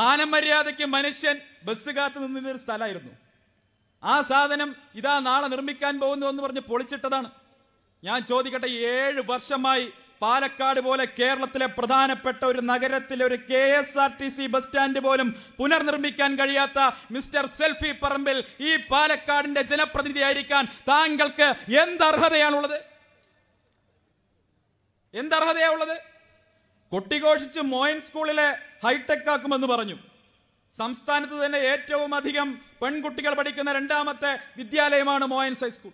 മാനമര്യാദയ്ക്ക് മനുഷ്യൻ ബസ് കാത്തു നിന്നിരുന്ന ഒരു സ്ഥലമായിരുന്നു ആ സാധനം ഇതാ നാളെ നിർമ്മിക്കാൻ പോകുന്നു എന്ന് പറഞ്ഞ് പൊളിച്ചിട്ടതാണ് ഞാൻ ചോദിക്കട്ടെ ഏഴ് വർഷമായി പാലക്കാട് പോലെ കേരളത്തിലെ പ്രധാനപ്പെട്ട ഒരു നഗരത്തിലെ ഒരു K S R T C bus stand പോലും പുനർനിർമ്മിക്കാൻ കഴിയാത്ത മിസ്റ്റർ സെൽഫി പറമ്പിൽ ഈ പാലക്കാടിന്റെ ജനപ്രതിനിധിയായിരിക്കാൻ താങ്കൾക്ക് എന്ത് അർഹതയാണുള്ളത് എന്ത് അർഹതയാണുള്ളത് കൊട്ടിഘോഷിച്ച് മോയൻ സ്കൂളിലെ ഹൈടെക് ആക്കുമെന്ന് പറഞ്ഞു സംസ്ഥാനത്ത് തന്നെ ഏറ്റവും അധികം പെൺകുട്ടികൾ പഠിക്കുന്ന രണ്ടാമത്തെ വിദ്യാലയമാണ് മോയൻസ് ഹൈസ്കൂൾ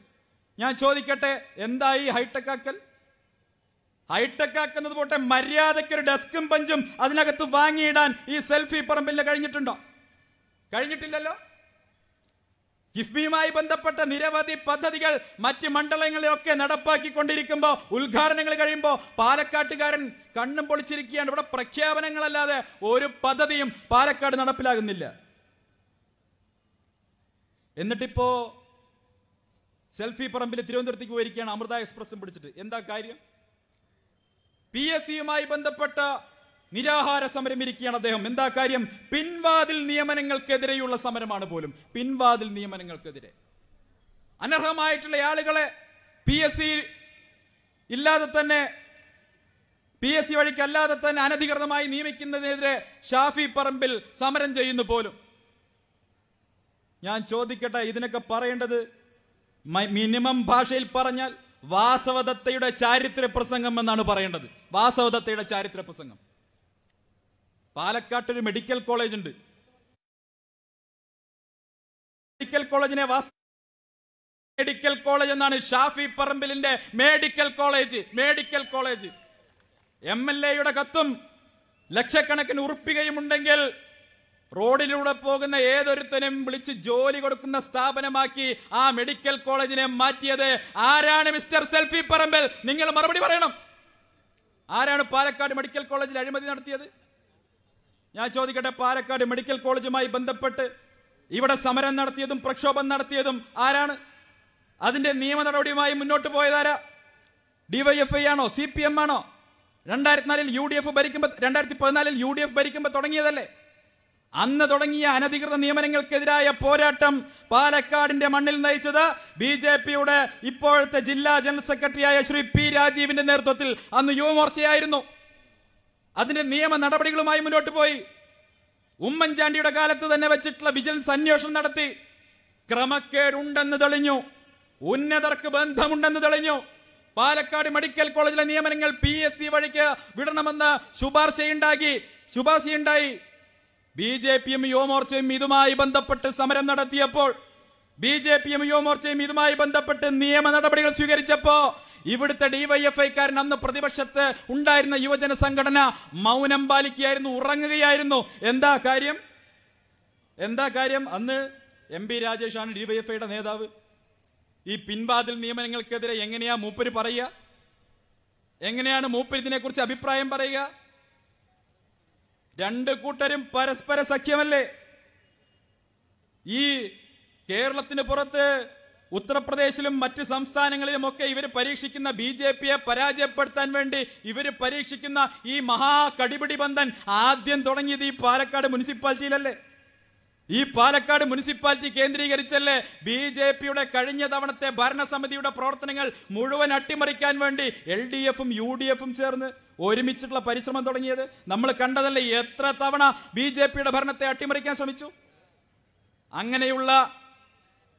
ഞാൻ ചോദിക്കട്ടെ എന്താ ഈ ഹൈടെക് ആക്കൽ ഹൈടെക് ആക്കുന്നത് പോട്ടെ മര്യാദയ്ക്ക് ഒരു ഡെസ്കും പഞ്ചും അതിനകത്ത് വാങ്ങിയിടാൻ ഈ സെൽഫി പറമ്പിൽ കഴിഞ്ഞിട്ടുണ്ടോ കഴിഞ്ഞിട്ടില്ലല്ലോ കിഫ്ബിയുമായി ബന്ധപ്പെട്ട നിരവധി പദ്ധതികൾ മറ്റ് മണ്ഡലങ്ങളിലൊക്കെ നടപ്പാക്കിക്കൊണ്ടിരിക്കുമ്പോൾ ഉദ്ഘാടനങ്ങൾ കഴിയുമ്പോൾ പാലക്കാട്ടുകാരൻ കണ്ണും പൊളിച്ചിരിക്കുകയാണ് ഇവിടെ പ്രഖ്യാപനങ്ങളല്ലാതെ ഒരു പദ്ധതിയും പാലക്കാട് നടപ്പിലാകുന്നില്ല എന്നിട്ടിപ്പോ സെൽഫി പറമ്പിൽ തിരുവനന്തപുരത്തേക്ക് പോയിരിക്കുകയാണ് അമൃത എക്സ്പ്രസും പിടിച്ചിട്ട് എന്താ കാര്യം പി എസ് സിയുമായി ബന്ധപ്പെട്ട നിരാഹാര സമരം ഇരിക്കുകയാണ് അദ്ദേഹം എന്താ കാര്യം പിൻവാതിൽ നിയമനങ്ങൾക്കെതിരെയുള്ള സമരമാണ് പോലും പിൻവാതിൽ നിയമനങ്ങൾക്കെതിരെ അനർഹമായിട്ടുള്ള ആളുകളെ പി എസ് സി ഇല്ലാതെ തന്നെ പി എസ് സി വഴിക്ക് അല്ലാതെ തന്നെ അനധികൃതമായി നിയമിക്കുന്നതിനെതിരെ ഷാഫി പറമ്പിൽ സമരം ചെയ്യുന്നു പോലും ഞാൻ ചോദിക്കട്ടെ ഇതിനൊക്കെ പറയേണ്ടത് മിനിമം ഭാഷയിൽ പറഞ്ഞാൽ വാസവദത്തയുടെ ചാരിത്ര പ്രസംഗം എന്നാണ് പറയേണ്ടത് വാസവദത്തയുടെ ചാരിത്ര പ്രസംഗം പാലക്കാട്ടൊരു മെഡിക്കൽ കോളേജ് ഉണ്ട് മെഡിക്കൽ കോളേജിനെ മെഡിക്കൽ കോളേജ് എന്നാണ് ഷാഫി പറമ്പിലിന്റെ medical college medical college M L എയുടെ കത്തും ലക്ഷക്കണക്കിന് ഉറപ്പികയും ഉണ്ടെങ്കിൽ റോഡിലൂടെ പോകുന്ന ഏതൊരുത്തനും വിളിച്ച് ജോലി കൊടുക്കുന്ന സ്ഥാപനമാക്കി ആ മെഡിക്കൽ കോളേജിനെ മാറ്റിയത് ആരാണ് മിസ്റ്റർ സെൽഫി പറമ്പിൽ നിങ്ങൾ മറുപടി പറയണം ആരാണ് പാലക്കാട് മെഡിക്കൽ കോളേജിൽ അഴിമതി നടത്തിയത് ഞാൻ ചോദിക്കട്ടെ പാലക്കാട് മെഡിക്കൽ കോളേജുമായി ബന്ധപ്പെട്ട് ഇവിടെ സമരം നടത്തിയതും പ്രക്ഷോഭം നടത്തിയതും ആരാണ് അതിന്റെ നിയമ നടപടിയുമായി മുന്നോട്ട് പോയതാരാ ഡിവൈഎഫ്ഐ ആണോ സി പി എം ആണോ രണ്ടായിരത്തിനാലിൽ യു ഡി എഫ് ഭരിക്കുമ്പോൾ രണ്ടായിരത്തി പതിനാലിൽ യു ഡി എഫ് ഭരിക്കുമ്പോൾ തുടങ്ങിയതല്ലേ അന്ന് തുടങ്ങിയ അനധികൃത നിയമനങ്ങൾക്കെതിരായ പോരാട്ടം പാലക്കാടിന്റെ മണ്ണിൽ നയിച്ചത് ബി ജെ പിയുടെ ഇപ്പോഴത്തെ ജില്ലാ ജനറൽ സെക്രട്ടറിയായ ശ്രീ പി രാജീവിന്റെ നേതൃത്വത്തിൽ അന്ന് യുവമോർച്ചയായിരുന്നു അതിന്റെ നിയമ നടപടികളുമായി മുന്നോട്ട് പോയി ഉമ്മൻചാണ്ടിയുടെ കാലത്ത് തന്നെ വെച്ചിട്ടുള്ള വിജിലൻസ് അന്വേഷണം നടത്തി ക്രമക്കേടുണ്ടെന്ന് തെളിഞ്ഞു ഉന്നതർക്ക് ബന്ധമുണ്ടെന്ന് തെളിഞ്ഞു പാലക്കാട് മെഡിക്കൽ കോളേജിലെ നിയമനങ്ങൾ പി എസ് സി വഴിക്ക് വിടണമെന്ന് ശുപാർശയുണ്ടാക്കി ശുപാർശയുണ്ടായി ബി ജെ പിയും യുവമോർച്ചയും ഇതുമായി ബന്ധപ്പെട്ട് സമരം നടത്തിയപ്പോൾ ബി ജെ പിയും യുവമോർച്ചയും ഇതുമായി ബന്ധപ്പെട്ട് നിയമ നടപടികൾ സ്വീകരിച്ചപ്പോൾ ഇവിടുത്തെ ഡിവൈഎഫ്ഐക്കാരൻ അന്ന് പ്രതിപക്ഷത്ത് ഉണ്ടായിരുന്ന യുവജന സംഘടന മൗനം പാലിക്കുകയായിരുന്നു ഉറങ്ങുകയായിരുന്നു എന്താ കാര്യം എന്താ കാര്യം അന്ന് എം പി രാജേഷാണ് ഡിവൈഎഫ്ഐയുടെ നേതാവ് ഈ പിൻവാതിൽ നിയമനങ്ങൾക്കെതിരെ എങ്ങനെയാ മൂപ്പര് പറയുക എങ്ങനെയാണ് മൂപ്പര് ഇതിനെക്കുറിച്ച് അഭിപ്രായം പറയുക രണ്ട് കൂട്ടരും പരസ്പര സഖ്യമല്ലേ ഈ കേരളത്തിന് പുറത്ത് ഉത്തർപ്രദേശിലും മറ്റ് ഒക്കെ ഇവർ പരീക്ഷിക്കുന്ന ബി ജെ പിയെ പരാജയപ്പെടുത്താൻ വേണ്ടി ഇവർ പരീക്ഷിക്കുന്ന ഈ മഹാ കടിപിടി ബന്ധൻ ആദ്യം തുടങ്ങിയത് ഈ പാലക്കാട് മുനിസിപ്പാലിറ്റിയിലല്ലേ ഈ പാലക്കാട് മുനിസിപ്പാലിറ്റി കേന്ദ്രീകരിച്ചല്ലേ ബി ജെ പിയുടെ കഴിഞ്ഞ തവണത്തെ ഭരണസമിതിയുടെ പ്രവർത്തനങ്ങൾ മുഴുവൻ അട്ടിമറിക്കാൻ വേണ്ടി എൽ ഡി എഫും യു ഡി എഫും ചേർന്ന് ഒരുമിച്ചിട്ടുള്ള പരിശ്രമം തുടങ്ങിയത് നമ്മൾ കണ്ടതല്ലേ എത്ര തവണ ബി ജെ പിയുടെ ഭരണത്തെ അട്ടിമറിക്കാൻ ശ്രമിച്ചു അങ്ങനെയുള്ള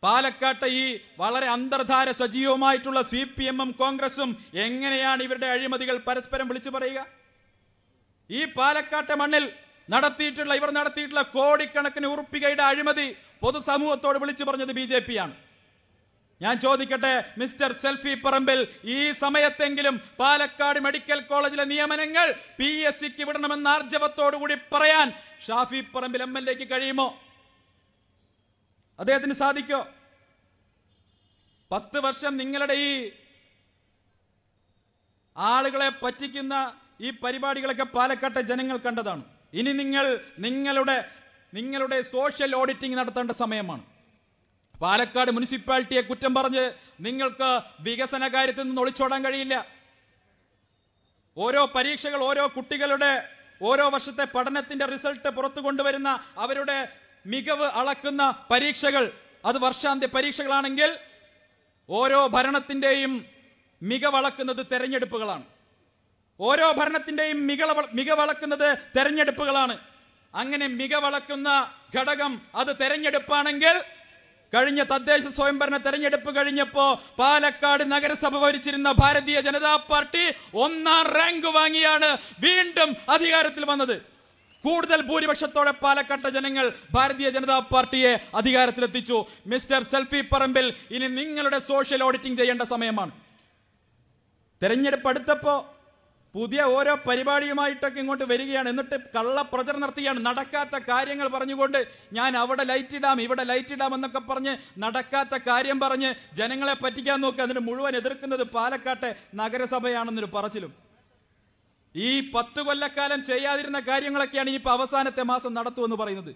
പാലക്കാട്ട് ഈ വളരെ അന്തർധാര സജീവമായിട്ടുള്ള സി പി എമ്മും കോൺഗ്രസും എങ്ങനെയാണ് ഇവരുടെ അഴിമതികൾ പരസ്പരം വിളിച്ചു പറയുക ഈ പാലക്കാട്ടെ മണ്ണിൽ നടത്തിയിട്ടുള്ള ഇവർ നടത്തിയിട്ടുള്ള കോടിക്കണക്കിന് ഉറുപ്പികയുടെ അഴിമതി പൊതുസമൂഹത്തോട് വിളിച്ചു പറഞ്ഞത് ബി ജെ പി ആണ് ഞാൻ ചോദിക്കട്ടെ മിസ്റ്റർ സെൽഫി പറമ്പിൽ ഈ സമയത്തെങ്കിലും പാലക്കാട് മെഡിക്കൽ കോളേജിലെ നിയമനങ്ങൾ പി എസ് സിക്ക് വിടണമെന്ന ആർജവത്തോടുകൂടി പറയാൻ ഷാഫി പറമ്പിൽ എം എൽ എക്ക് കഴിയുമോ അദ്ദേഹത്തിന് സാധിക്കോ പത്ത് വർഷം നിങ്ങളുടെ ഈ ആളുകളെ പറ്റിക്കുന്ന ഈ പരിപാടികളൊക്കെ പാലക്കാട്ടെ ജനങ്ങൾ കണ്ടതാണ് ഇനി നിങ്ങൾ നിങ്ങളുടെ നിങ്ങളുടെ സോഷ്യൽ ഓഡിറ്റിംഗ് നടത്തേണ്ട സമയമാണ് പാലക്കാട് മുനിസിപ്പാലിറ്റിയെ കുറ്റം പറഞ്ഞ് നിങ്ങൾക്ക് വികസന കാര്യത്തിൽ നിന്ന് ഒളിച്ചോടാൻ കഴിയില്ല ഓരോ പരീക്ഷകൾ ഓരോ കുട്ടികളുടെ ഓരോ വർഷത്തെ പഠനത്തിന്റെ റിസൾട്ട് പുറത്തു കൊണ്ടുവരുന്ന അവരുടെ മികവ് അളക്കുന്ന പരീക്ഷകൾ അത് വർഷാന്ത്യ പരീക്ഷകളാണെങ്കിൽ ഓരോ ഭരണത്തിൻ്റെയും മികവളക്കുന്നത് തെരഞ്ഞെടുപ്പുകളാണ് ഓരോ ഭരണത്തിൻ്റെയും മികവ മികവളക്കുന്നത് തെരഞ്ഞെടുപ്പുകളാണ് അങ്ങനെ മികവളക്കുന്ന ഘടകം അത് തെരഞ്ഞെടുപ്പാണെങ്കിൽ കഴിഞ്ഞ തദ്ദേശ സ്വയംഭരണ തെരഞ്ഞെടുപ്പ് കഴിഞ്ഞപ്പോ പാലക്കാട് നഗരസഭ ഭരിച്ചിരുന്ന ഭാരതീയ ജനതാ പാർട്ടി ഒന്നാം റാങ്ക് വാങ്ങിയാണ് വീണ്ടും അധികാരത്തിൽ വന്നത് കൂടുതൽ ഭൂരിപക്ഷത്തോടെ പാലക്കാട്ടെ ജനങ്ങൾ ഭാരതീയ ജനതാ പാർട്ടിയെ അധികാരത്തിലെത്തിച്ചു മിസ്റ്റർ സെൽഫി പറമ്പിൽ ഇനി നിങ്ങളുടെ സോഷ്യൽ ഓഡിറ്റിംഗ് ചെയ്യേണ്ട സമയമാണ് തെരഞ്ഞെടുപ്പ് അടുത്തപ്പോ പുതിയ ഓരോ പരിപാടിയുമായിട്ടൊക്കെ ഇങ്ങോട്ട് വരികയാണ് എന്നിട്ട് കള്ള പ്രചരണം നടത്തുകയാണ് നടക്കാത്ത കാര്യങ്ങൾ പറഞ്ഞുകൊണ്ട് ഞാൻ അവിടെ ലൈറ്റ് ഇടാം ഇവിടെ ലൈറ്റ് ഇടാം എന്നൊക്കെ പറഞ്ഞ് നടക്കാത്ത കാര്യം പറഞ്ഞ് ജനങ്ങളെ പറ്റിക്കാൻ നോക്കുക അതിന് മുഴുവൻ എതിർക്കുന്നത് പാലക്കാട്ടെ നഗരസഭയാണെന്നൊരു പറച്ചിലും ഈ പത്ത് കൊല്ലക്കാലം ചെയ്യാതിരുന്ന കാര്യങ്ങളൊക്കെയാണ് ഇനിയിപ്പോൾ അവസാനത്തെ മാസം നടത്തുമെന്ന് പറയുന്നത്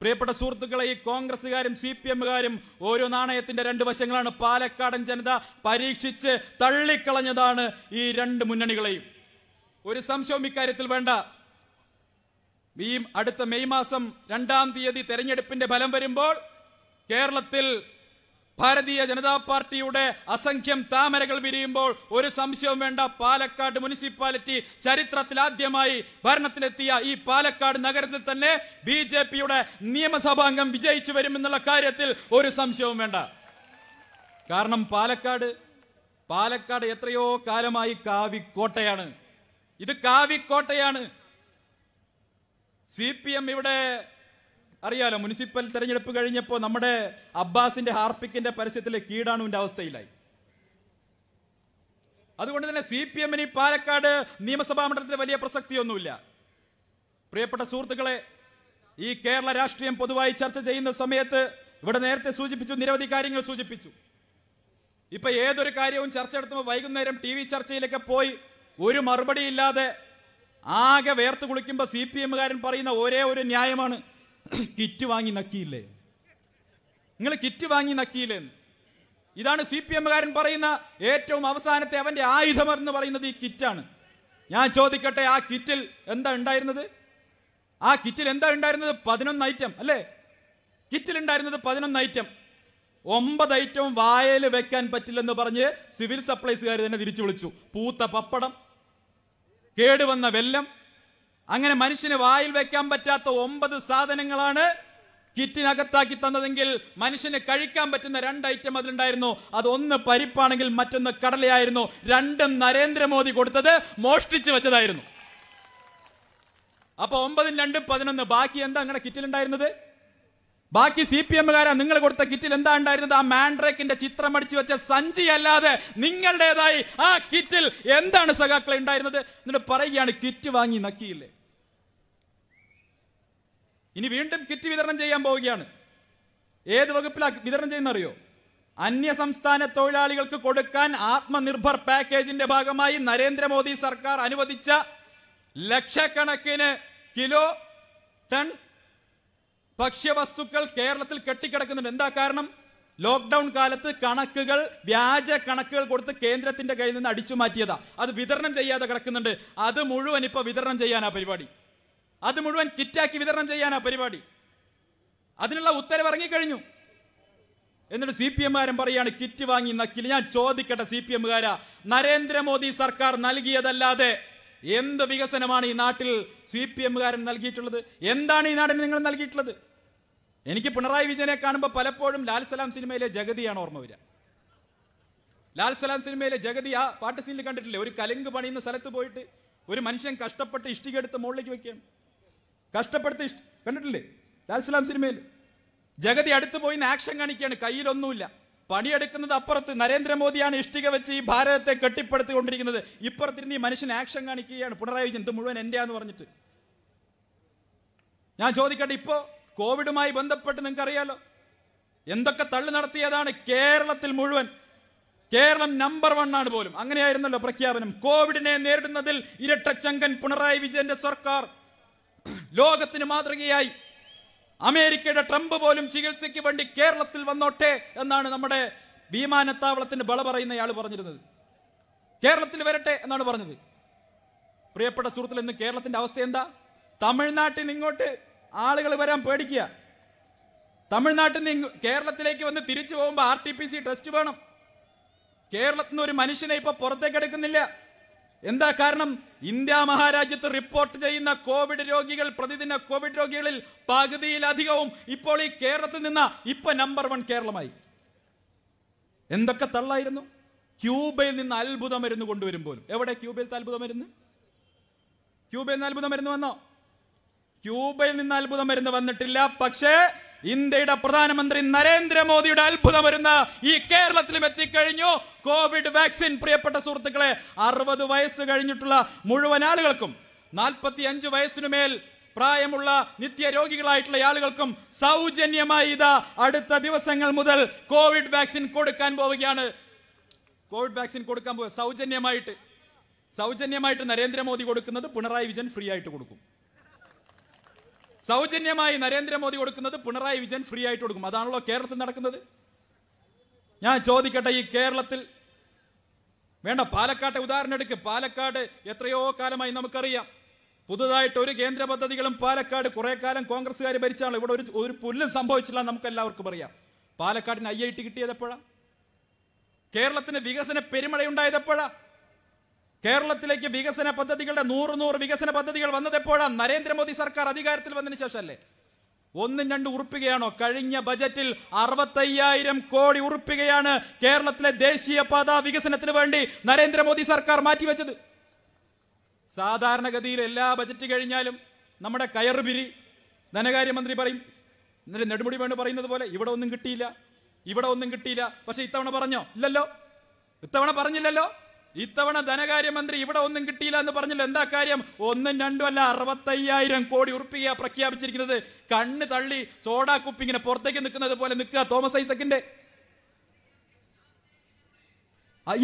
പ്രിയപ്പെട്ട സുഹൃത്തുക്കളെ ഈ കോൺഗ്രസ്സുകാരും സി പി എമ്മുകാരും ഓരോ നാണയത്തിന്റെ രണ്ട് വശങ്ങളാണ് പാലക്കാടൻ ജനത പരീക്ഷിച്ച് തള്ളിക്കളഞ്ഞതാണ് ഈ രണ്ട് മുന്നണികളെയും ഒരു സംശയവും ഇക്കാര്യത്തിൽ വേണ്ട ഈ അടുത്ത മെയ് മാസം രണ്ടാം തീയതി തെരഞ്ഞെടുപ്പിന്റെ ഫലം വരുമ്പോൾ കേരളത്തിൽ ഭാരതീയ ജനതാ പാർട്ടിയുടെ അസംഖ്യം താമരകൾ വിരിയുമ്പോൾ ഒരു സംശയവും വേണ്ട പാലക്കാട് മുനിസിപ്പാലിറ്റി ചരിത്രത്തിൽ ആദ്യമായി ഭരണത്തിലെത്തിയ ഈ പാലക്കാട് നഗരത്തിൽ തന്നെ ബി ജെ പിയുടെ നിയമസഭാംഗം വിജയിച്ചു വരുമെന്നുള്ള കാര്യത്തിൽ ഒരു സംശയവും വേണ്ട കാരണം പാലക്കാട് പാലക്കാട് എത്രയോ കാലമായി കാവിക്കോട്ടയാണ് ഇത് കാവിക്കോട്ടയാണ് സി ഇവിടെ അറിയാലോ മുനിസിപ്പൽ തെരഞ്ഞെടുപ്പ് കഴിഞ്ഞപ്പോൾ നമ്മുടെ അബ്ബാസിന്റെ ഹാർപ്പിക്കിന്റെ പരസ്യത്തിലെ കീടാണുവിന്റെ അവസ്ഥയിലായി അതുകൊണ്ട് തന്നെ സി പി എമ്മിന് പാലക്കാട് നിയമസഭാ മണ്ഡലത്തിൽ വലിയ പ്രസക്തിയൊന്നുമില്ല പ്രിയപ്പെട്ട സുഹൃത്തുക്കളെ ഈ കേരള രാഷ്ട്രീയം പൊതുവായി ചർച്ച ചെയ്യുന്ന സമയത്ത് ഇവിടെ നേരത്തെ സൂചിപ്പിച്ചു നിരവധി കാര്യങ്ങൾ സൂചിപ്പിച്ചു ഇപ്പൊ ഏതൊരു കാര്യവും ചർച്ച എടുത്തുമ്പോൾ വൈകുന്നേരം ടി വി ചർച്ചയിലൊക്കെ പോയി ഒരു മറുപടി ഇല്ലാതെ ആകെ വേർത്ത് കുളിക്കുമ്പോൾ സി പി എമ്മുകാരൻ പറയുന്ന ഒരേ ഒരു ന്യായമാണ് കിറ്റ് വാങ്ങി നക്കിയില്ലേ നിങ്ങൾ കിറ്റ് വാങ്ങി നക്കിയില്ലേ ഇതാണ് സി പി എമ്മുകാരൻ പറയുന്ന ഏറ്റവും അവസാനത്തെ അവന്റെ ആയുധമെന്ന് പറയുന്നത് ഈ കിറ്റാണ് ഞാൻ ചോദിക്കട്ടെ ആ കിറ്റിൽ എന്താ ഉണ്ടായിരുന്നത് ആ കിറ്റിൽ എന്താ ഉണ്ടായിരുന്നത് പതിനൊന്ന് ഐറ്റം അല്ലേ കിറ്റിൽ ഉണ്ടായിരുന്നത് പതിനൊന്ന് ഐറ്റം ഒമ്പത് ഐറ്റവും വായയിൽ വെക്കാൻ പറ്റില്ലെന്ന് പറഞ്ഞ് സിവിൽ സപ്ലൈസുകാർ തന്നെ തിരിച്ചു വിളിച്ചു പൂത്ത പപ്പടം കേടുവന്ന വെല്ലം അങ്ങനെ മനുഷ്യന് വായിൽ വെക്കാൻ പറ്റാത്ത ഒമ്പത് സാധനങ്ങളാണ് കിറ്റിനകത്താക്കി തന്നതെങ്കിൽ മനുഷ്യന് കഴിക്കാൻ പറ്റുന്ന രണ്ട് ഐറ്റം അതിലുണ്ടായിരുന്നു അത് ഒന്ന് പരിപ്പാണെങ്കിൽ മറ്റൊന്ന് കടലയായിരുന്നു രണ്ടും നരേന്ദ്രമോദി കൊടുത്തത് മോഷ്ടിച്ചു വെച്ചതായിരുന്നു അപ്പൊ ഒമ്പതും രണ്ടും പതിനൊന്ന് ബാക്കി എന്താ നിങ്ങളുടെ കിറ്റിലുണ്ടായിരുന്നത് ബാക്കി സി പി എമ്മുകാരാ നിങ്ങൾ കൊടുത്ത കിറ്റിൽ എന്താ ഉണ്ടായിരുന്നത് ആ മാൻഡ്രേക്കിന്റെ ചിത്രം അടിച്ചു വെച്ച സഞ്ചി അല്ലാതെ നിങ്ങളുടേതായി ആ കിറ്റിൽ എന്താണ് സഖാക്കളെ ഉണ്ടായിരുന്നത് എന്നിട്ട് പറയുകയാണ് കിറ്റ് വാങ്ങി നക്കിയില്ലേ ഇനി വീണ്ടും കിറ്റ് വിതരണം ചെയ്യാൻ പോവുകയാണ് ഏത് വകുപ്പിലാ വിതരണം ചെയ്യുന്ന അറിയോ അന്യ സംസ്ഥാന തൊഴിലാളികൾക്ക് കൊടുക്കാൻ ആത്മനിർഭർ പാക്കേജിന്റെ ഭാഗമായി നരേന്ദ്രമോദി സർക്കാർ അനുവദിച്ച ലക്ഷക്കണക്കിന് കിലോ ടൺ ഭക്ഷ്യവസ്തുക്കൾ കേരളത്തിൽ കെട്ടിക്കിടക്കുന്നുണ്ട് എന്താ കാരണം ലോക്ക്ഡൌൺ കാലത്ത് കണക്കുകൾ വ്യാജ കണക്കുകൾ കൊടുത്ത് കേന്ദ്രത്തിന്റെ കയ്യിൽ നിന്ന് അടിച്ചു മാറ്റിയതാ അത് വിതരണം ചെയ്യാതെ കിടക്കുന്നുണ്ട് അത് മുഴുവൻ ഇപ്പൊ വിതരണം ചെയ്യാനാ പരിപാടി അത് മുഴുവൻ കിറ്റാക്കി വിതരണം ചെയ്യാനാ പരിപാടി അതിനുള്ള ഉത്തരവ് ഇറങ്ങിക്കഴിഞ്ഞു എന്നിട്ട് സി പി എമ്മാരും പറയാണ് കിറ്റ് വാങ്ങി നക്കില്ല ഞാൻ ചോദിക്കട്ടെ സി പി എമ്മുകാരാ നരേന്ദ്രമോദി സർക്കാർ നൽകിയതല്ലാതെ എന്ത് വികസനമാണ് ഈ നാട്ടിൽ സി പി എമ്മുകാരൻ നൽകിയിട്ടുള്ളത് എന്താണ് ഈ നാടിന് നിങ്ങൾ നൽകിയിട്ടുള്ളത് എനിക്ക് പിണറായി വിജയനെ കാണുമ്പോൾ പലപ്പോഴും ലാൽ സലാം സിനിമയിലെ ജഗതിയാണ് ഓർമ്മ വരിക ലാൽ സലാം സിനിമയിലെ ജഗതി ആ പാട്ട് സീനിൽ കണ്ടിട്ടില്ലേ ഒരു കലങ്ക് പണിയുന്ന സ്ഥലത്ത് പോയിട്ട് ഒരു മനുഷ്യൻ കഷ്ടപ്പെട്ട് ഇഷ്ടിക എടുത്ത് മുകളിലേക്ക് വെക്കുകയാണ് കഷ്ടപ്പെടുത്തി കണ്ടിട്ടില്ലേ സലാം സിനിമയിൽ ജഗതി അടുത്ത് പോയി ആക്ഷൻ കാണിക്കുകയാണ് കയ്യിലൊന്നുമില്ല പണിയെടുക്കുന്നത് അപ്പുറത്ത് നരേന്ദ്രമോദിയാണ് ഇഷ്ടിക വെച്ച് ഈ ഭാരതത്തെ കെട്ടിപ്പടുത്തുകൊണ്ടിരിക്കുന്നത് ഇപ്പുറത്തിരുന്ന് ഈ മനുഷ്യൻ ആക്ഷൻ കാണിക്കുകയാണ് പിണറായി വിജയൻ ഇത് മുഴുവൻ എന്ന് പറഞ്ഞിട്ട് ഞാൻ ചോദിക്കട്ടെ ഇപ്പോ കോവിഡുമായി ബന്ധപ്പെട്ട് അറിയാലോ എന്തൊക്കെ തള്ളു നടത്തിയതാണ് കേരളത്തിൽ മുഴുവൻ കേരളം നമ്പർ വൺ ആണ് പോലും അങ്ങനെയായിരുന്നല്ലോ പ്രഖ്യാപനം കോവിഡിനെ നേരിടുന്നതിൽ ഇരട്ടച്ചങ്കൻ പിണറായി വിജയന്റെ സർക്കാർ ലോകത്തിന് മാതൃകയായി അമേരിക്കയുടെ ട്രംപ് പോലും ചികിത്സയ്ക്ക് വേണ്ടി കേരളത്തിൽ വന്നോട്ടെ എന്നാണ് നമ്മുടെ വിമാനത്താവളത്തിന് ബള പറയുന്നയാൾ പറഞ്ഞിരുന്നത് കേരളത്തിൽ വരട്ടെ എന്നാണ് പറഞ്ഞത് പ്രിയപ്പെട്ട സുഹൃത്തിൽ ഇന്ന് കേരളത്തിന്റെ അവസ്ഥ എന്താ തമിഴ്നാട്ടിൽ നിന്ന് ഇങ്ങോട്ട് ആളുകൾ വരാൻ പേടിക്കുക തമിഴ്നാട്ടിൽ നിന്ന് കേരളത്തിലേക്ക് വന്ന് തിരിച്ചു പോകുമ്പോൾ R T P C test വേണം കേരളത്തിൽ നിന്ന് ഒരു മനുഷ്യനെ ഇപ്പൊ പുറത്തേക്ക് എടുക്കുന്നില്ല എന്താ കാരണം ഇന്ത്യ മഹാരാജ്യത്ത് റിപ്പോർട്ട് ചെയ്യുന്ന കോവിഡ് രോഗികൾ പ്രതിദിന കോവിഡ് രോഗികളിൽ പകുതിയിലധികവും ഇപ്പോൾ ഈ കേരളത്തിൽ നിന്ന് ഇപ്പൊ നമ്പർ വൺ കേരളമായി എന്തൊക്കെ തള്ളായിരുന്നു ക്യൂബയിൽ നിന്ന് അത്ഭുത മരുന്ന് കൊണ്ടുവരും എവിടെ ക്യൂബയിലത്തെ അത്ഭുത മരുന്ന് ക്യൂബയിൽ നിന്ന് അത്ഭുത മരുന്ന് വന്നോ ക്യൂബയിൽ നിന്ന് അത്ഭുത മരുന്ന് വന്നിട്ടില്ല പക്ഷേ ഇന്ത്യയുടെ പ്രധാനമന്ത്രി നരേന്ദ്രമോദിയുടെ അത്ഭുതം വരുന്ന ഈ കേരളത്തിലും എത്തിക്കഴിഞ്ഞു കോവിഡ് വാക്സിൻ പ്രിയപ്പെട്ട സുഹൃത്തുക്കളെ അറുപത് വയസ്സ് കഴിഞ്ഞിട്ടുള്ള മുഴുവൻ ആളുകൾക്കും നാൽപ്പത്തി അഞ്ച് വയസ്സിനുമേൽ പ്രായമുള്ള രോഗികളായിട്ടുള്ള ആളുകൾക്കും സൗജന്യമായി ഇതാ അടുത്ത ദിവസങ്ങൾ മുതൽ കോവിഡ് വാക്സിൻ കൊടുക്കാൻ പോവുകയാണ് കോവിഡ് വാക്സിൻ കൊടുക്കാൻ പോവുക സൗജന്യമായിട്ട് സൗജന്യമായിട്ട് നരേന്ദ്രമോദി കൊടുക്കുന്നത് പിണറായി വിജയൻ ഫ്രീ ആയിട്ട് കൊടുക്കും സൗജന്യമായി നരേന്ദ്രമോദി കൊടുക്കുന്നത് പിണറായി വിജയൻ ഫ്രീ ആയിട്ട് കൊടുക്കും അതാണല്ലോ കേരളത്തിൽ നടക്കുന്നത് ഞാൻ ചോദിക്കട്ടെ ഈ കേരളത്തിൽ വേണ്ട പാലക്കാട്ടെ ഉദാഹരണം എടുക്ക് പാലക്കാട് എത്രയോ കാലമായി നമുക്കറിയാം പുതുതായിട്ട് ഒരു കേന്ദ്ര പദ്ധതികളും പാലക്കാട് കുറെ കാലം കോൺഗ്രസ്സുകാർ ഭരിച്ചാണ് ഇവിടെ ഒരു ഒരു പുല്ലും സംഭവിച്ചില്ല നമുക്ക് എല്ലാവർക്കും അറിയാം പാലക്കാടിന് ഐ ഐ ടി കിട്ടിയതെപ്പോഴാണ് കേരളത്തിന് വികസന പെരുമഴയുണ്ടായതെപ്പോഴാണ് കേരളത്തിലേക്ക് വികസന പദ്ധതികളുടെ നൂറ് നൂറ് വികസന പദ്ധതികൾ വന്നത് എപ്പോഴാണ് നരേന്ദ്രമോദി സർക്കാർ അധികാരത്തിൽ വന്നതിന് ശേഷമല്ലേ ഒന്നും രണ്ട് ഉറപ്പിക്കുകയാണോ കഴിഞ്ഞ ബജറ്റിൽ അറുപത്തയ്യായിരം കോടി ഉറപ്പിക്കുകയാണ് കേരളത്തിലെ ദേശീയ വികസനത്തിന് വേണ്ടി നരേന്ദ്രമോദി സർക്കാർ മാറ്റിവെച്ചത് സാധാരണഗതിയിൽ എല്ലാ ബജറ്റ് കഴിഞ്ഞാലും നമ്മുടെ കയറുപിരി ധനകാര്യമന്ത്രി പറയും ഇന്നലെ നെടുമുടി വേണു പറയുന്നത് പോലെ ഇവിടെ ഒന്നും കിട്ടിയില്ല ഇവിടെ ഒന്നും കിട്ടിയില്ല പക്ഷെ ഇത്തവണ പറഞ്ഞോ ഇല്ലല്ലോ ഇത്തവണ പറഞ്ഞില്ലല്ലോ ഇത്തവണ ധനകാര്യമന്ത്രി ഇവിടെ ഒന്നും കിട്ടിയില്ല എന്ന് പറഞ്ഞില്ല എന്താ കാര്യം ഒന്നും രണ്ടും അല്ല അറുപത്തയ്യായിരം കോടി ഉറുപ്പിക പ്രഖ്യാപിച്ചിരിക്കുന്നത് കണ്ണ് തള്ളി സോഡാ കുപ്പി ഇങ്ങനെ പുറത്തേക്ക് നിൽക്കുന്നത് പോലെ നിൽക്കുക തോമസ് ഐസക്കിന്റെ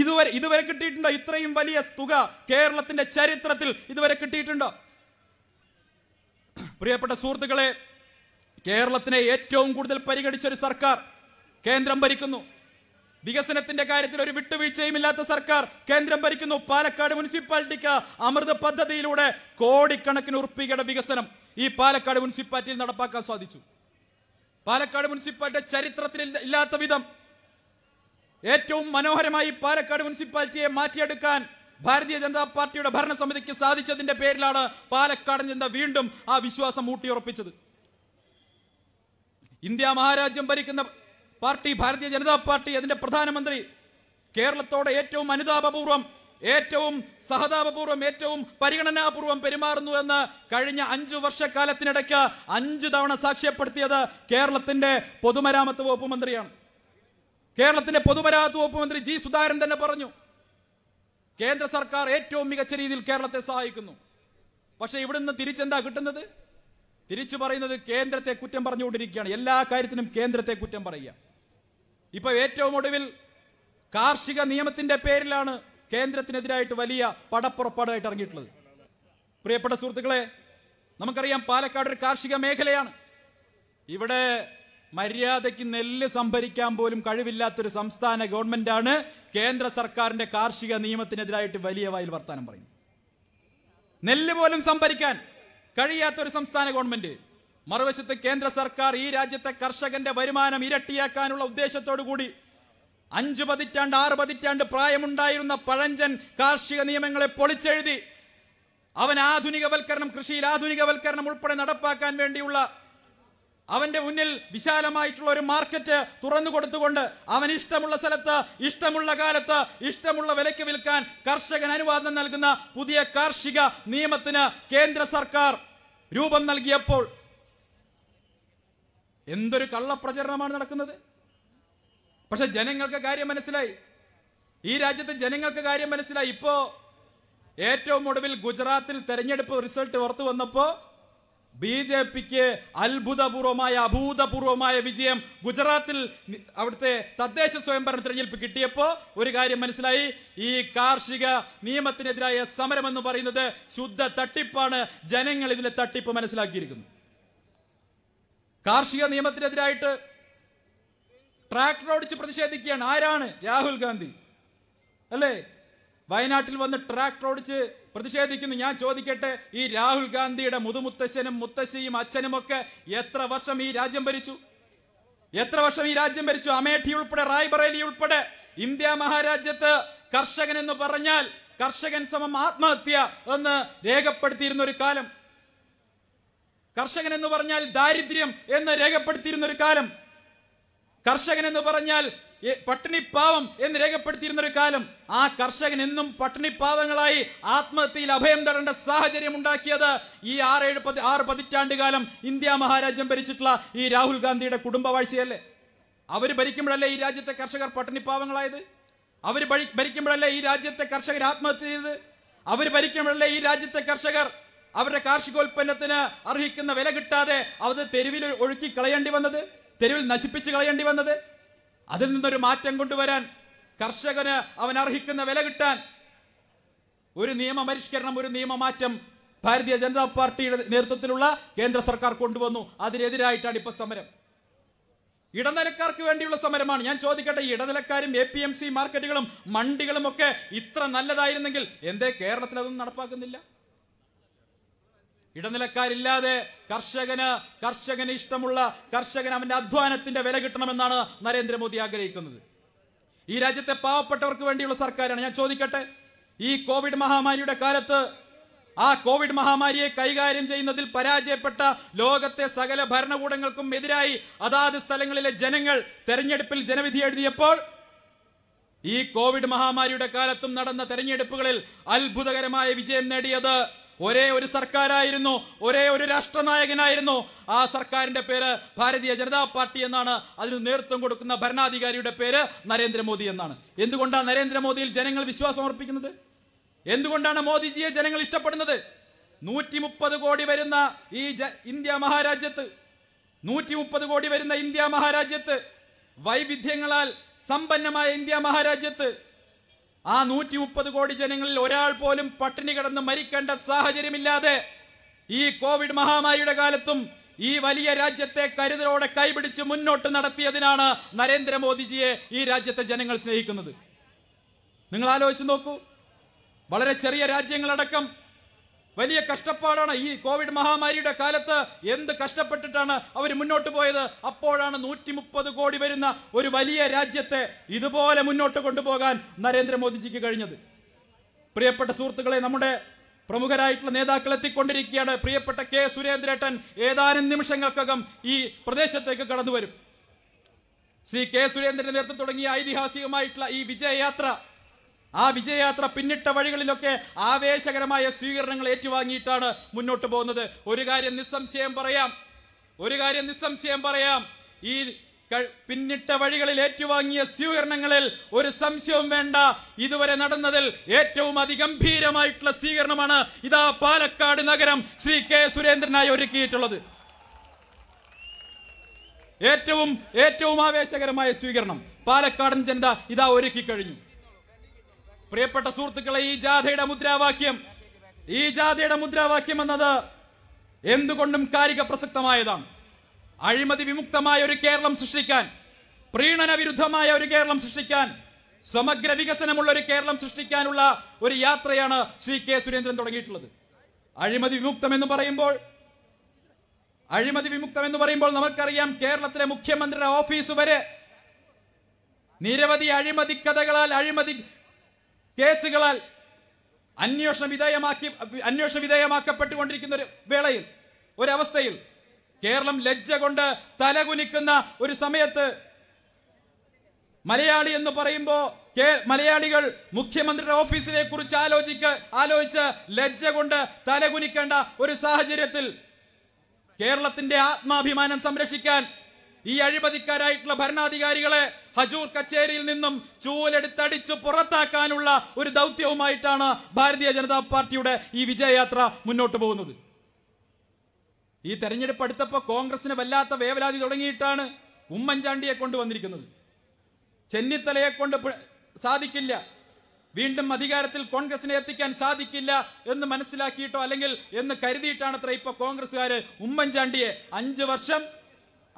ഇതുവരെ ഇതുവരെ കിട്ടിയിട്ടുണ്ടോ ഇത്രയും വലിയ തുക കേരളത്തിന്റെ ചരിത്രത്തിൽ ഇതുവരെ കിട്ടിയിട്ടുണ്ടോ പ്രിയപ്പെട്ട സുഹൃത്തുക്കളെ കേരളത്തിനെ ഏറ്റവും കൂടുതൽ പരിഗണിച്ച ഒരു സർക്കാർ കേന്ദ്രം ഭരിക്കുന്നു വികസനത്തിന്റെ കാര്യത്തിൽ ഒരു വിട്ടുവീഴ്ചയും ഇല്ലാത്ത സർക്കാർ കേന്ദ്രം ഭരിക്കുന്നു പാലക്കാട് മുനിസിപ്പാലിറ്റിക്ക് അമൃത് പദ്ധതിയിലൂടെ കോടിക്കണക്കിന് ഉറുപ്പികയുടെ വികസനം ഈ പാലക്കാട് മുനിസിപ്പാലിറ്റിയിൽ നടപ്പാക്കാൻ സാധിച്ചു പാലക്കാട് മുനിസിപ്പാലിറ്റി ചരിത്രത്തിൽ ഇല്ലാത്ത വിധം ഏറ്റവും മനോഹരമായി പാലക്കാട് മുനിസിപ്പാലിറ്റിയെ മാറ്റിയെടുക്കാൻ ഭാരതീയ ജനതാ പാർട്ടിയുടെ ഭരണസമിതിക്ക് സാധിച്ചതിന്റെ പേരിലാണ് പാലക്കാടൻ ജനത വീണ്ടും ആ വിശ്വാസം ഊട്ടിയുറപ്പിച്ചത് ഇന്ത്യ മഹാരാജ്യം ഭരിക്കുന്ന പാർട്ടി ഭാരതീയ ജനതാ പാർട്ടി അതിന്റെ പ്രധാനമന്ത്രി കേരളത്തോടെ ഏറ്റവും അനുതാപപൂർവ്വം ഏറ്റവും സഹതാപപൂർവ്വം ഏറ്റവും പരിഗണനാപൂർവം പെരുമാറുന്നു എന്ന് കഴിഞ്ഞ അഞ്ചു വർഷക്കാലത്തിനിടയ്ക്ക് അഞ്ച് തവണ സാക്ഷ്യപ്പെടുത്തിയത് കേരളത്തിന്റെ പൊതുമരാമത്ത് വകുപ്പ് മന്ത്രിയാണ് കേരളത്തിന്റെ പൊതുമരാമത്ത് വകുപ്പ് മന്ത്രി ജി സുധാകരൻ തന്നെ പറഞ്ഞു കേന്ദ്ര സർക്കാർ ഏറ്റവും മികച്ച രീതിയിൽ കേരളത്തെ സഹായിക്കുന്നു പക്ഷേ ഇവിടുന്ന് തിരിച്ചെന്താ കിട്ടുന്നത് തിരിച്ചു പറയുന്നത് കേന്ദ്രത്തെ കുറ്റം പറഞ്ഞുകൊണ്ടിരിക്കുകയാണ് എല്ലാ കാര്യത്തിനും കേന്ദ്രത്തെ കുറ്റം പറയുക ഇപ്പൊ ഏറ്റവും ഒടുവിൽ കാർഷിക നിയമത്തിന്റെ പേരിലാണ് കേന്ദ്രത്തിനെതിരായിട്ട് വലിയ പടപ്പുറപ്പാടായിട്ട് ഇറങ്ങിയിട്ടുള്ളത് പ്രിയപ്പെട്ട സുഹൃത്തുക്കളെ നമുക്കറിയാം പാലക്കാട് ഒരു കാർഷിക മേഖലയാണ് ഇവിടെ മര്യാദയ്ക്ക് നെല്ല് സംഭരിക്കാൻ പോലും കഴിവില്ലാത്തൊരു സംസ്ഥാന ഗവൺമെന്റാണ് കേന്ദ്ര സർക്കാരിന്റെ കാർഷിക നിയമത്തിനെതിരായിട്ട് വലിയ വായിൽ വർത്താനം പറയുന്നത് നെല്ല് പോലും സംഭരിക്കാൻ കഴിയാത്തൊരു സംസ്ഥാന ഗവൺമെന്റ് മറുവശത്ത് കേന്ദ്ര സർക്കാർ ഈ രാജ്യത്തെ കർഷകന്റെ വരുമാനം ഇരട്ടിയാക്കാനുള്ള ഉദ്ദേശത്തോടു കൂടി അഞ്ചു പതിറ്റാണ്ട് ആറ് പതിറ്റാണ്ട് പ്രായമുണ്ടായിരുന്ന പഴഞ്ചൻ കാർഷിക നിയമങ്ങളെ പൊളിച്ചെഴുതി അവൻ ആധുനികവൽക്കരണം കൃഷിയിൽ ആധുനികവൽക്കരണം ഉൾപ്പെടെ നടപ്പാക്കാൻ വേണ്ടിയുള്ള അവന്റെ മുന്നിൽ വിശാലമായിട്ടുള്ള ഒരു മാർക്കറ്റ് തുറന്നു കൊടുത്തുകൊണ്ട് അവൻ ഇഷ്ടമുള്ള സ്ഥലത്ത് ഇഷ്ടമുള്ള കാലത്ത് ഇഷ്ടമുള്ള വിലയ്ക്ക് വിൽക്കാൻ കർഷകൻ അനുവാദം നൽകുന്ന പുതിയ കാർഷിക നിയമത്തിന് കേന്ദ്ര സർക്കാർ രൂപം നൽകിയപ്പോൾ എന്തൊരു കള്ളപ്രചരണമാണ് നടക്കുന്നത് പക്ഷെ ജനങ്ങൾക്ക് കാര്യം മനസ്സിലായി ഈ രാജ്യത്തെ ജനങ്ങൾക്ക് കാര്യം മനസ്സിലായി ഇപ്പോ ഏറ്റവും ഒടുവിൽ ഗുജറാത്തിൽ തെരഞ്ഞെടുപ്പ് റിസൾട്ട് പുറത്തു വന്നപ്പോ ബി ജെ പിക്ക് അത്ഭുതപൂർവമായ അഭൂതപൂർവമായ വിജയം ഗുജറാത്തിൽ അവിടുത്തെ തദ്ദേശ സ്വയംഭരണ തെരഞ്ഞെടുപ്പ് കിട്ടിയപ്പോൾ ഒരു കാര്യം മനസ്സിലായി ഈ കാർഷിക നിയമത്തിനെതിരായ സമരം എന്ന് പറയുന്നത് ശുദ്ധ തട്ടിപ്പാണ് ജനങ്ങൾ ഇതിലെ തട്ടിപ്പ് മനസ്സിലാക്കിയിരിക്കുന്നു കാർഷിക നിയമത്തിനെതിരായിട്ട് ട്രാക്ടർ ഓടിച്ച് പ്രതിഷേധിക്കുകയാണ് ആരാണ് രാഹുൽ ഗാന്ധി അല്ലേ വയനാട്ടിൽ വന്ന് ട്രാക്ടർ ഓടിച്ച് പ്രതിഷേധിക്കുന്നു ഞാൻ ചോദിക്കട്ടെ ഈ രാഹുൽ ഗാന്ധിയുടെ മുതുമുത്തശ്ശനും മുത്തശ്ശിയും അച്ഛനും ഒക്കെ എത്ര വർഷം ഈ രാജ്യം ഭരിച്ചു എത്ര വർഷം ഈ രാജ്യം ഭരിച്ചു അമേഠി ഉൾപ്പെടെ റായ്ബറേലി ഉൾപ്പെടെ ഇന്ത്യ മഹാരാജ്യത്ത് കർഷകൻ എന്ന് പറഞ്ഞാൽ കർഷകൻ സമം ആത്മഹത്യ എന്ന് രേഖപ്പെടുത്തിയിരുന്ന ഒരു കാലം കർഷകൻ എന്ന് പറഞ്ഞാൽ ദാരിദ്ര്യം എന്ന് രേഖപ്പെടുത്തിയിരുന്ന ഒരു കാലം കർഷകൻ എന്ന് പറഞ്ഞാൽ പട്ടിണിപ്പാവം എന്ന് രേഖപ്പെടുത്തിയിരുന്ന ഒരു കാലം ആ കർഷകൻ എന്നും പട്ടിണിപ്പാവങ്ങളായി ആത്മഹത്യയിൽ അഭയം തേടേണ്ട സാഹചര്യം ഉണ്ടാക്കിയത് ഈ ആറേഴ് പതി ആറ് പതിറ്റാണ്ട് കാലം ഇന്ത്യ മഹാരാജ്യം ഭരിച്ചിട്ടുള്ള ഈ രാഹുൽ ഗാന്ധിയുടെ കുടുംബവാഴ്ചയല്ലേ അവർ ഭരിക്കുമ്പോഴല്ലേ ഈ രാജ്യത്തെ കർഷകർ പട്ടിണിപ്പാവങ്ങളായത് അവർ ഭരിക്കുമ്പോഴല്ലേ ഈ രാജ്യത്തെ കർഷകർ ആത്മഹത്യ ചെയ്തത് അവർ ഭരിക്കുമ്പോഴല്ലേ ഈ രാജ്യത്തെ കർഷകർ അവരുടെ കാർഷികോൽപ്പന്നത്തിന് അർഹിക്കുന്ന വില കിട്ടാതെ അവർ തെരുവിൽ ഒഴുക്കി കളയേണ്ടി വന്നത് തെരുവിൽ നശിപ്പിച്ച് കളയേണ്ടി വന്നത് അതിൽ നിന്നൊരു മാറ്റം കൊണ്ടുവരാൻ കർഷകന് അവൻ അർഹിക്കുന്ന വില കിട്ടാൻ ഒരു നിയമപരിഷ്കരണം ഒരു നിയമമാറ്റം ഭാരതീയ ജനതാ പാർട്ടിയുടെ നേതൃത്വത്തിലുള്ള കേന്ദ്ര സർക്കാർ കൊണ്ടുവന്നു അതിനെതിരായിട്ടാണ് ഇപ്പൊ സമരം ഇടനിലക്കാർക്ക് വേണ്ടിയുള്ള സമരമാണ് ഞാൻ ചോദിക്കട്ടെ ഇടനിലക്കാരും എ പി എം സി മാർക്കറ്റുകളും മണ്ടികളും ഒക്കെ ഇത്ര നല്ലതായിരുന്നെങ്കിൽ എന്തേ കേരളത്തിൽ അതൊന്നും നടപ്പാക്കുന്നില്ല ഇടനിലക്കാരില്ലാതെ കർഷകന് കർഷകന് ഇഷ്ടമുള്ള കർഷകൻ അവന്റെ അധ്വാനത്തിന്റെ വില കിട്ടണമെന്നാണ് നരേന്ദ്രമോദി ആഗ്രഹിക്കുന്നത് ഈ രാജ്യത്തെ പാവപ്പെട്ടവർക്ക് വേണ്ടിയുള്ള സർക്കാരാണ് ഞാൻ ചോദിക്കട്ടെ ഈ കോവിഡ് മഹാമാരിയുടെ കാലത്ത് ആ കോവിഡ് മഹാമാരിയെ കൈകാര്യം ചെയ്യുന്നതിൽ പരാജയപ്പെട്ട ലോകത്തെ സകല ഭരണകൂടങ്ങൾക്കും എതിരായി അതാത് സ്ഥലങ്ങളിലെ ജനങ്ങൾ തെരഞ്ഞെടുപ്പിൽ ജനവിധി എഴുതിയപ്പോൾ ഈ കോവിഡ് മഹാമാരിയുടെ കാലത്തും നടന്ന തെരഞ്ഞെടുപ്പുകളിൽ അത്ഭുതകരമായ വിജയം നേടിയത് ഒരേ ഒരു സർക്കാരായിരുന്നു ഒരേ ഒരു രാഷ്ട്രനായകനായിരുന്നു ആ സർക്കാരിന്റെ പേര് ഭാരതീയ ജനതാ പാർട്ടി എന്നാണ് അതിന് നേതൃത്വം കൊടുക്കുന്ന ഭരണാധികാരിയുടെ പേര് നരേന്ദ്രമോദി എന്നാണ് എന്തുകൊണ്ടാണ് നരേന്ദ്രമോദിയിൽ ജനങ്ങൾ വിശ്വാസം അർപ്പിക്കുന്നത് എന്തുകൊണ്ടാണ് മോദിജിയെ ജനങ്ങൾ ഇഷ്ടപ്പെടുന്നത് നൂറ്റി മുപ്പത് കോടി വരുന്ന ഈ ഇന്ത്യ മഹാരാജ്യത്ത് നൂറ്റി മുപ്പത് കോടി വരുന്ന ഇന്ത്യ മഹാരാജ്യത്ത് വൈവിധ്യങ്ങളാൽ സമ്പന്നമായ ഇന്ത്യ മഹാരാജ്യത്ത് ആ നൂറ്റി മുപ്പത് കോടി ജനങ്ങളിൽ ഒരാൾ പോലും പട്ടിണി കിടന്ന് മരിക്കേണ്ട സാഹചര്യമില്ലാതെ ഈ കോവിഡ് മഹാമാരിയുടെ കാലത്തും ഈ വലിയ രാജ്യത്തെ കരുതലോടെ കൈപിടിച്ച് മുന്നോട്ട് നടത്തിയതിനാണ് നരേന്ദ്രമോദിജിയെ ഈ രാജ്യത്തെ ജനങ്ങൾ സ്നേഹിക്കുന്നത് നിങ്ങൾ ആലോചിച്ച് നോക്കൂ വളരെ ചെറിയ രാജ്യങ്ങളടക്കം വലിയ കഷ്ടപ്പാടാണ് ഈ കോവിഡ് മഹാമാരിയുടെ കാലത്ത് എന്ത് കഷ്ടപ്പെട്ടിട്ടാണ് അവർ മുന്നോട്ട് പോയത് അപ്പോഴാണ് നൂറ്റി മുപ്പത് കോടി വരുന്ന ഒരു വലിയ രാജ്യത്തെ ഇതുപോലെ മുന്നോട്ട് കൊണ്ടുപോകാൻ നരേന്ദ്രമോദിജിക്ക് കഴിഞ്ഞത് പ്രിയപ്പെട്ട സുഹൃത്തുക്കളെ നമ്മുടെ പ്രമുഖരായിട്ടുള്ള നേതാക്കൾ എത്തിക്കൊണ്ടിരിക്കുകയാണ് പ്രിയപ്പെട്ട കെ സുരേന്ദ്രേട്ടൻ ഏതാനും നിമിഷങ്ങൾക്കകം ഈ പ്രദേശത്തേക്ക് കടന്നു വരും ശ്രീ കെ സുരേന്ദ്രന്റെ നേതൃത്വം തുടങ്ങിയ ഐതിഹാസികമായിട്ടുള്ള ഈ വിജയയാത്ര ആ വിജയയാത്ര പിന്നിട്ട വഴികളിലൊക്കെ ആവേശകരമായ സ്വീകരണങ്ങൾ ഏറ്റുവാങ്ങിയിട്ടാണ് മുന്നോട്ട് പോകുന്നത് ഒരു കാര്യം നിസ്സംശയം പറയാം ഒരു കാര്യം നിസ്സംശയം പറയാം ഈ പിന്നിട്ട വഴികളിൽ ഏറ്റുവാങ്ങിയ സ്വീകരണങ്ങളിൽ ഒരു സംശയവും വേണ്ട ഇതുവരെ നടന്നതിൽ ഏറ്റവും അതിഗംഭീരമായിട്ടുള്ള സ്വീകരണമാണ് ഇതാ പാലക്കാട് നഗരം ശ്രീ കെ സുരേന്ദ്രനായി ഒരുക്കിയിട്ടുള്ളത് ഏറ്റവും ഏറ്റവും ആവേശകരമായ സ്വീകരണം പാലക്കാടൻ ജനത ഇതാ ഒരുക്കി കഴിഞ്ഞു പ്രിയപ്പെട്ട സുഹൃത്തുക്കളെ ഈ ജാഥയുടെ മുദ്രാവാക്യം ഈ ജാഥയുടെ മുദ്രാവാക്യം എന്നത് എന്തുകൊണ്ടും കാലിക പ്രസക്തമായതാണ് അഴിമതി വിമുക്തമായ ഒരു കേരളം സൃഷ്ടിക്കാൻ പ്രീണന വിരുദ്ധമായ ഒരു കേരളം സൃഷ്ടിക്കാൻ സമഗ്ര വികസനമുള്ള ഒരു കേരളം സൃഷ്ടിക്കാനുള്ള ഒരു യാത്രയാണ് ശ്രീ കെ സുരേന്ദ്രൻ തുടങ്ങിയിട്ടുള്ളത് അഴിമതി വിമുക്തം എന്ന് പറയുമ്പോൾ അഴിമതി വിമുക്തം എന്ന് പറയുമ്പോൾ നമുക്കറിയാം കേരളത്തിലെ മുഖ്യമന്ത്രിയുടെ ഓഫീസ് വരെ നിരവധി അഴിമതി കഥകളാൽ അഴിമതി കേസുകളാൽ അന്വേഷണ വിധേയമാക്കി അന്വേഷണ വിധേയമാക്കപ്പെട്ടുകൊണ്ടിരിക്കുന്ന ഒരു വേളയിൽ ഒരവസ്ഥയിൽ കേരളം ലജ്ജ കൊണ്ട് തലകുനിക്കുന്ന ഒരു സമയത്ത് മലയാളി എന്ന് പറയുമ്പോൾ മലയാളികൾ മുഖ്യമന്ത്രിയുടെ ഓഫീസിനെ കുറിച്ച് ആലോചിക്ക ആലോചിച്ച് ലജ്ജ കൊണ്ട് തലകുനിക്കേണ്ട ഒരു സാഹചര്യത്തിൽ കേരളത്തിന്റെ ആത്മാഭിമാനം സംരക്ഷിക്കാൻ ഈ അഴിമതിക്കാരായിട്ടുള്ള ഭരണാധികാരികളെ ഹജൂർ കച്ചേരിയിൽ നിന്നും ചൂലെടുത്തടിച്ചു പുറത്താക്കാനുള്ള ഒരു ദൗത്യവുമായിട്ടാണ് ഭാരതീയ ജനതാ പാർട്ടിയുടെ ഈ വിജയയാത്ര മുന്നോട്ട് പോകുന്നത് ഈ തെരഞ്ഞെടുപ്പ് അടുത്തപ്പോൾ കോൺഗ്രസിന് വല്ലാത്ത വേവലാതി തുടങ്ങിയിട്ടാണ് ഉമ്മൻചാണ്ടിയെ കൊണ്ടുവന്നിരിക്കുന്നത് ചെന്നിത്തലയെ കൊണ്ട് സാധിക്കില്ല വീണ്ടും അധികാരത്തിൽ കോൺഗ്രസിനെ എത്തിക്കാൻ സാധിക്കില്ല എന്ന് മനസ്സിലാക്കിയിട്ടോ അല്ലെങ്കിൽ എന്ന് കരുതിയിട്ടാണ് അത്ര ഇപ്പോൾ കോൺഗ്രസ്സുകാർ ഉമ്മൻചാണ്ടിയെ അഞ്ച് വർഷം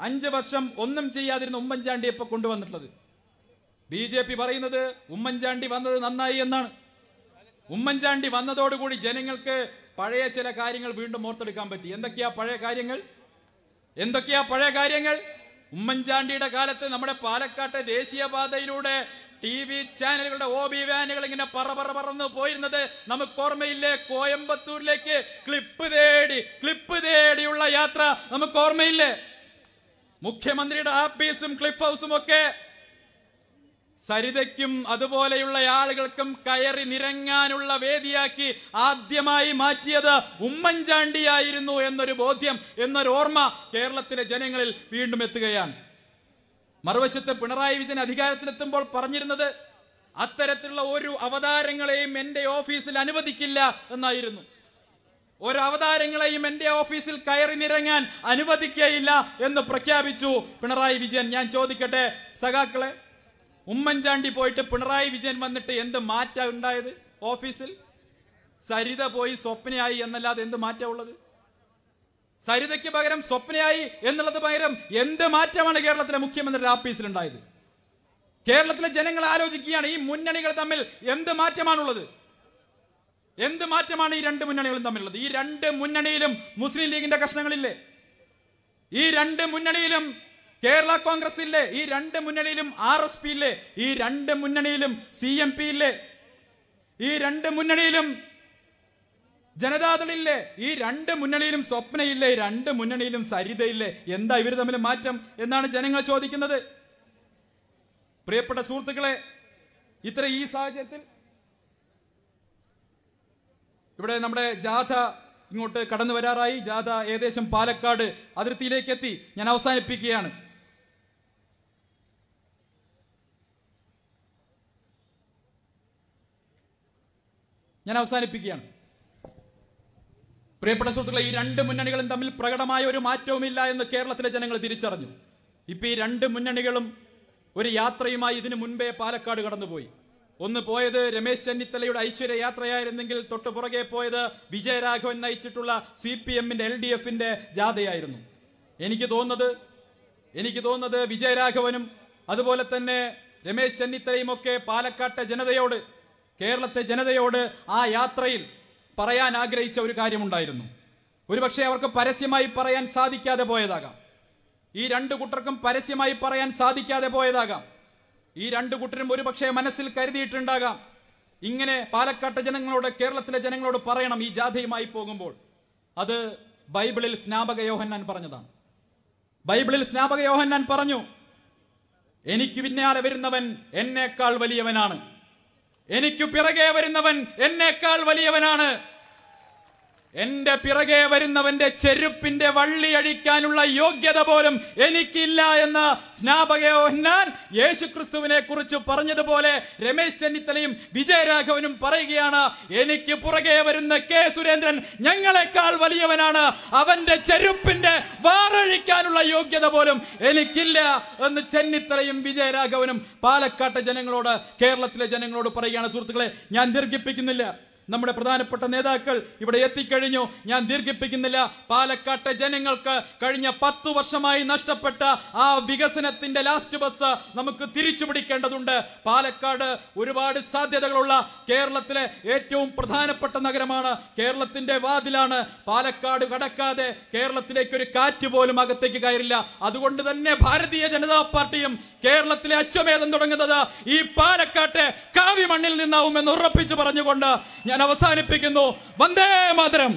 അഞ്ച് വർഷം ഒന്നും ചെയ്യാതിരുന്ന ഉമ്മൻചാണ്ടി ഇപ്പൊ കൊണ്ടുവന്നിട്ടുള്ളത് ബി ജെ പി പറയുന്നത് ഉമ്മൻചാണ്ടി വന്നത് നന്നായി എന്നാണ് ഉമ്മൻചാണ്ടി വന്നതോടുകൂടി ജനങ്ങൾക്ക് പഴയ ചില കാര്യങ്ങൾ വീണ്ടും ഓർത്തെടുക്കാൻ പറ്റി എന്തൊക്കെയാ പഴയ കാര്യങ്ങൾ എന്തൊക്കെയാ പഴയ കാര്യങ്ങൾ ഉമ്മൻചാണ്ടിയുടെ കാലത്ത് നമ്മുടെ പാലക്കാട്ടെ ദേശീയപാതയിലൂടെ ടി വി ചാനലുകളുടെ ഒ ബി വാനുകൾ ഇങ്ങനെ പറ പറ പറന്ന് പോയിരുന്നത് നമുക്ക് ഓർമ്മയില്ലേ കോയമ്പത്തൂരിലേക്ക് ക്ലിപ്പ് തേടി ക്ലിപ്പ് തേടിയുള്ള യാത്ര നമുക്ക് ഓർമ്മയില്ലേ മുഖ്യമന്ത്രിയുടെ ആപ്പീസും ക്ലിഫ് ഹൗസും ഒക്കെ സരിതയ്ക്കും അതുപോലെയുള്ള ആളുകൾക്കും കയറി നിരങ്ങാനുള്ള വേദിയാക്കി ആദ്യമായി മാറ്റിയത് ഉമ്മൻചാണ്ടിയായിരുന്നു എന്നൊരു ബോധ്യം എന്നൊരു ഓർമ്മ കേരളത്തിലെ ജനങ്ങളിൽ വീണ്ടും എത്തുകയാണ് മറുവശത്ത് പിണറായി വിജയൻ അധികാരത്തിലെത്തുമ്പോൾ പറഞ്ഞിരുന്നത് അത്തരത്തിലുള്ള ഒരു അവതാരങ്ങളെയും എന്റെ ഓഫീസിൽ അനുവദിക്കില്ല എന്നായിരുന്നു ഒരവതാരങ്ങളെയും എന്റെ ഓഫീസിൽ കയറി നിരങ്ങാൻ അനുവദിക്കുകയില്ല എന്ന് പ്രഖ്യാപിച്ചു പിണറായി വിജയൻ ഞാൻ ചോദിക്കട്ടെ സഖാക്കളെ ഉമ്മൻചാണ്ടി പോയിട്ട് പിണറായി വിജയൻ വന്നിട്ട് എന്ത് മാറ്റ ഉണ്ടായത് ഓഫീസിൽ സരിത പോയി സ്വപ്നയായി എന്നല്ലാതെ എന്ത് മാറ്റമുള്ളത് സരിതയ്ക്ക് പകരം സ്വപ്നയായി എന്നുള്ളത് പകരം എന്ത് മാറ്റമാണ് കേരളത്തിലെ മുഖ്യമന്ത്രിയുടെ ഓഫീസിൽ ഉണ്ടായത് കേരളത്തിലെ ജനങ്ങൾ ആലോചിക്കുകയാണ് ഈ മുന്നണികൾ തമ്മിൽ എന്ത് മാറ്റമാണുള്ളത് എന്ത് മാറ്റമാണ് ഈ രണ്ട് മുന്നണികളും തമ്മിലുള്ളത് ഈ രണ്ട് മുന്നണിയിലും മുസ്ലിം ലീഗിന്റെ കഷ്ണങ്ങളില്ലേ ഈ രണ്ട് മുന്നണിയിലും കേരള കോൺഗ്രസ് ഇല്ലേ ഈ രണ്ട് മുന്നണിയിലും ആർ എസ് പി ഇല്ലേ ഈ രണ്ട് മുന്നണിയിലും സി എം പി ഇല്ലേ ഈ രണ്ട് മുന്നണിയിലും ജനതാദളില്ലേ ഈ രണ്ട് മുന്നണിയിലും സ്വപ്നയില്ലേ രണ്ട് മുന്നണിയിലും സരിതയില്ലേ എന്താ ഇവർ തമ്മിൽ മാറ്റം എന്നാണ് ജനങ്ങൾ ചോദിക്കുന്നത് പ്രിയപ്പെട്ട സുഹൃത്തുക്കളെ ഇത്ര ഈ സാഹചര്യത്തിൽ ഇവിടെ നമ്മുടെ ജാഥ ഇങ്ങോട്ട് കടന്നു വരാറായി ജാഥ ഏകദേശം പാലക്കാട് അതിർത്തിയിലേക്ക് എത്തി ഞാൻ അവസാനിപ്പിക്കുകയാണ് ഞാൻ അവസാനിപ്പിക്കുകയാണ് പ്രിയപ്പെട്ട സുഹൃത്തുക്കളെ ഈ രണ്ട് മുന്നണികളും തമ്മിൽ പ്രകടമായ ഒരു മാറ്റവുമില്ല എന്ന് കേരളത്തിലെ ജനങ്ങൾ തിരിച്ചറിഞ്ഞു ഇപ്പൊ ഈ രണ്ട് മുന്നണികളും ഒരു യാത്രയുമായി ഇതിനു മുൻപേ പാലക്കാട് കടന്നുപോയി ഒന്ന് പോയത് രമേശ് ചെന്നിത്തലയുടെ ഐശ്വര്യ യാത്രയായിരുന്നെങ്കിൽ തൊട്ടു പുറകെ പോയത് വിജയരാഘവൻ നയിച്ചിട്ടുള്ള സി പി എമ്മിന്റെ എൽ ഡി എഫിന്റെ ജാഥയായിരുന്നു എനിക്ക് തോന്നുന്നത് എനിക്ക് തോന്നുന്നത് വിജയരാഘവനും അതുപോലെ തന്നെ രമേശ് ചെന്നിത്തലയും ഒക്കെ പാലക്കാട്ടെ ജനതയോട് കേരളത്തെ ജനതയോട് ആ യാത്രയിൽ പറയാൻ ആഗ്രഹിച്ച ഒരു കാര്യമുണ്ടായിരുന്നു ഒരുപക്ഷെ അവർക്ക് പരസ്യമായി പറയാൻ സാധിക്കാതെ പോയതാകാം ഈ രണ്ടു കുട്ടർക്കും പരസ്യമായി പറയാൻ സാധിക്കാതെ പോയതാകാം ഈ രണ്ടു കൂട്ടരും ഒരുപക്ഷെ മനസ്സിൽ കരുതിയിട്ടുണ്ടാകാം ഇങ്ങനെ പാലക്കാട്ടെ ജനങ്ങളോട് കേരളത്തിലെ ജനങ്ങളോട് പറയണം ഈ ജാഥയുമായി പോകുമ്പോൾ അത് ബൈബിളിൽ സ്നാപക യോഹന്നാൻ പറഞ്ഞതാണ് ബൈബിളിൽ സ്നാപക യോഹന്നാൻ പറഞ്ഞു എനിക്ക് പിന്നാലെ വരുന്നവൻ എന്നേക്കാൾ വലിയവനാണ് എനിക്ക് പിറകെ വരുന്നവൻ എന്നേക്കാൾ വലിയവനാണ് എന്റെ പിറകെ വരുന്നവന്റെ ചെരുപ്പിന്റെ വള്ളി അഴിക്കാനുള്ള യോഗ്യത പോലും എനിക്കില്ല എന്ന് സ്നാപകയോഹന്നാൻ യേശുക്രിസ്തുവിനെ കുറിച്ച് പറഞ്ഞതുപോലെ രമേശ് ചെന്നിത്തലയും വിജയരാഘവനും പറയുകയാണ് എനിക്ക് പുറകെ വരുന്ന കെ സുരേന്ദ്രൻ ഞങ്ങളെക്കാൾ വലിയവനാണ് അവന്റെ ചെരുപ്പിന്റെ വാറഴിക്കാനുള്ള യോഗ്യത പോലും എനിക്കില്ല എന്ന് ചെന്നിത്തലയും വിജയരാഘവനും പാലക്കാട്ടെ ജനങ്ങളോട് കേരളത്തിലെ ജനങ്ങളോട് പറയുകയാണ് സുഹൃത്തുക്കളെ ഞാൻ ദീർഘിപ്പിക്കുന്നില്ല നമ്മുടെ പ്രധാനപ്പെട്ട നേതാക്കൾ ഇവിടെ എത്തിക്കഴിഞ്ഞു ഞാൻ ദീർഘിപ്പിക്കുന്നില്ല പാലക്കാട്ടെ ജനങ്ങൾക്ക് കഴിഞ്ഞ പത്തു വർഷമായി നഷ്ടപ്പെട്ട ആ വികസനത്തിന്റെ ലാസ്റ്റ് ബസ് നമുക്ക് തിരിച്ചു പിടിക്കേണ്ടതുണ്ട് പാലക്കാട് ഒരുപാട് സാധ്യതകളുള്ള കേരളത്തിലെ ഏറ്റവും പ്രധാനപ്പെട്ട നഗരമാണ് കേരളത്തിന്റെ വാതിലാണ് പാലക്കാട് കടക്കാതെ കേരളത്തിലേക്ക് ഒരു കാറ്റ് പോലും അകത്തേക്ക് കയറില്ല അതുകൊണ്ട് തന്നെ ഭാരതീയ ജനതാ പാർട്ടിയും കേരളത്തിലെ അശ്വമേധം തുടങ്ങുന്നത് ഈ പാലക്കാട്ടെ കാവ്യമണ്ണിൽ നിന്നാവുമെന്ന് ഉറപ്പിച്ചു പറഞ്ഞുകൊണ്ട് ഞാൻ ഞാൻ അവസാനിപ്പിക്കുന്നു വന്ദേ മാതരം